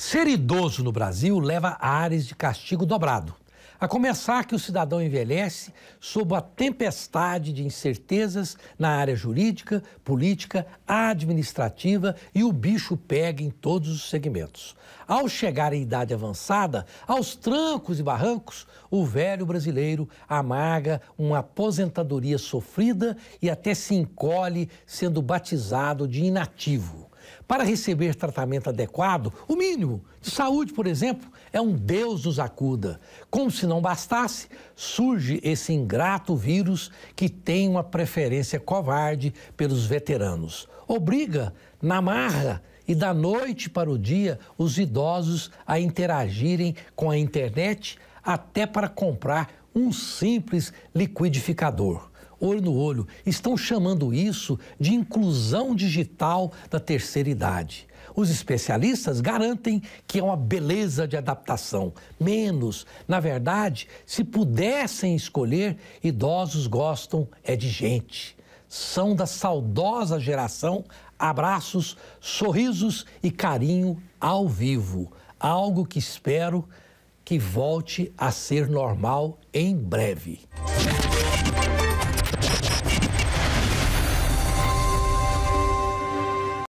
Ser idoso no Brasil leva a áreas de castigo dobrado. A começar que o cidadão envelhece sob a tempestade de incertezas na área jurídica, política, administrativa e o bicho pega em todos os segmentos. Ao chegar em idade avançada, aos trancos e barrancos, o velho brasileiro amarga uma aposentadoria sofrida e até se encolhe sendo batizado de inativo. Para receber tratamento adequado, o mínimo, de saúde, por exemplo, é um Deus nos acuda. Como se não bastasse, surge esse ingrato vírus que tem uma preferência covarde pelos veteranos. Obriga, na marra, e da noite para o dia os idosos a interagirem com a internet até para comprar um simples liquidificador olho no olho. Estão chamando isso de inclusão digital da terceira idade. Os especialistas garantem que é uma beleza de adaptação. Menos, na verdade, se pudessem escolher, idosos gostam é de gente. São da saudosa geração abraços, sorrisos e carinho ao vivo. Algo que espero que volte a ser normal em breve.